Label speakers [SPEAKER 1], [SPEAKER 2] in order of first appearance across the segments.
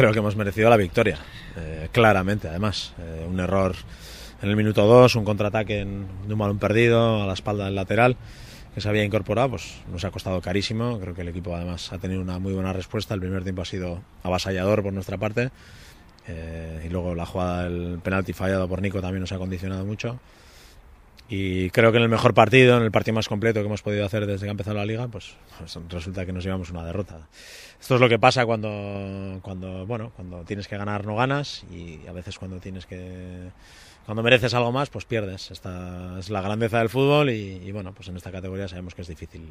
[SPEAKER 1] creo que hemos merecido la victoria, eh, claramente además. Eh, un error en el minuto 2, un contraataque en, de un balón perdido a la espalda del lateral que se había incorporado, pues nos ha costado carísimo. Creo que el equipo además ha tenido una muy buena respuesta. El primer tiempo ha sido avasallador por nuestra parte. Eh, y luego la jugada del penalti fallado por Nico también nos ha condicionado mucho y creo que en el mejor partido, en el partido más completo que hemos podido hacer desde que ha empezado la liga, pues, pues, resulta que nos llevamos una derrota. Esto es lo que pasa cuando, cuando, bueno, cuando tienes que ganar no ganas y a veces cuando tienes que cuando mereces algo más, pues pierdes. Esta es la grandeza del fútbol y, bueno, pues en esta categoría sabemos que es difícil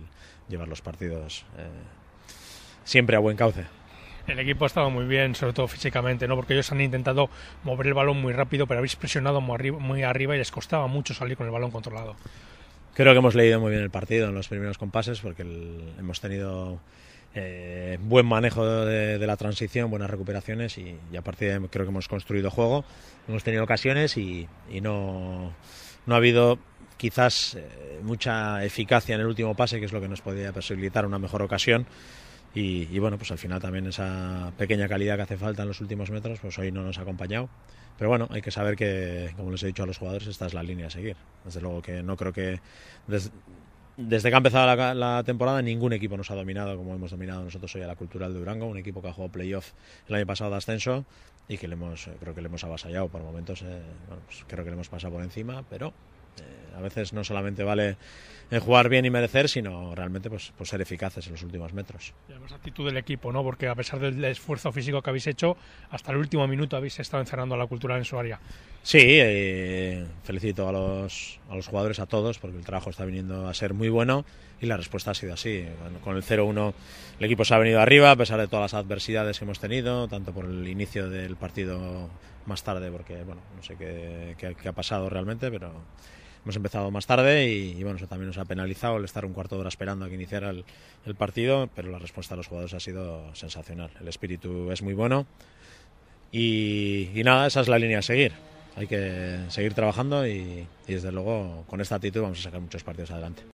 [SPEAKER 1] llevar los partidos eh, siempre a buen cauce
[SPEAKER 2] el equipo ha estado muy bien, sobre todo físicamente, ¿no? Porque ellos han intentado mover el balón muy rápido, pero habéis presionado muy arriba, y les costaba mucho salir con el balón controlado.
[SPEAKER 1] Creo que hemos leído muy bien el partido en los primeros compases porque hemos tenido eh, buen manejo de, la transición, buenas recuperaciones y, a partir de ahí creo que hemos construido juego, hemos tenido ocasiones y, no, no ha habido quizás eh, mucha eficacia en el último pase, que es lo que nos podía posibilitar una mejor ocasión. Y, bueno, pues al final también esa pequeña calidad que hace falta en los últimos metros, pues hoy no nos ha acompañado. Pero bueno, hay que saber que, como les he dicho a los jugadores, esta es la línea a seguir. Desde luego que no creo que... desde que ha empezado la, temporada, ningún equipo nos ha dominado como hemos dominado nosotros hoy a la Cultural de Durango, un equipo que ha jugado playoff el año pasado de ascenso y que le hemos, creo que le hemos avasallado por momentos. Eh, bueno, pues creo que le hemos pasado por encima, pero eh, a veces no solamente vale eh, jugar bien y merecer, sino realmente pues, pues, ser eficaces en los últimos metros. Y
[SPEAKER 2] además actitud del equipo, ¿no? Porque a pesar del esfuerzo físico que habéis hecho, hasta el último minuto habéis estado encerrando a la cultura en su área.
[SPEAKER 1] Sí, eh, felicito a los, a los jugadores, a todos, porque el trabajo está viniendo a ser muy bueno y la respuesta ha sido así. Con el 0-1 el equipo se ha venido arriba, a pesar de todas las adversidades que hemos tenido, tanto por el inicio del partido más tarde, porque bueno, no sé qué, qué, qué ha pasado realmente, pero Hemos empezado más tarde y, bueno, eso también nos ha penalizado el estar un cuarto de hora esperando a que iniciara el, partido, pero la respuesta de los jugadores ha sido sensacional. El espíritu es muy bueno y, nada, esa es la línea a seguir. Hay que seguir trabajando y desde luego con esta actitud vamos a sacar muchos partidos adelante.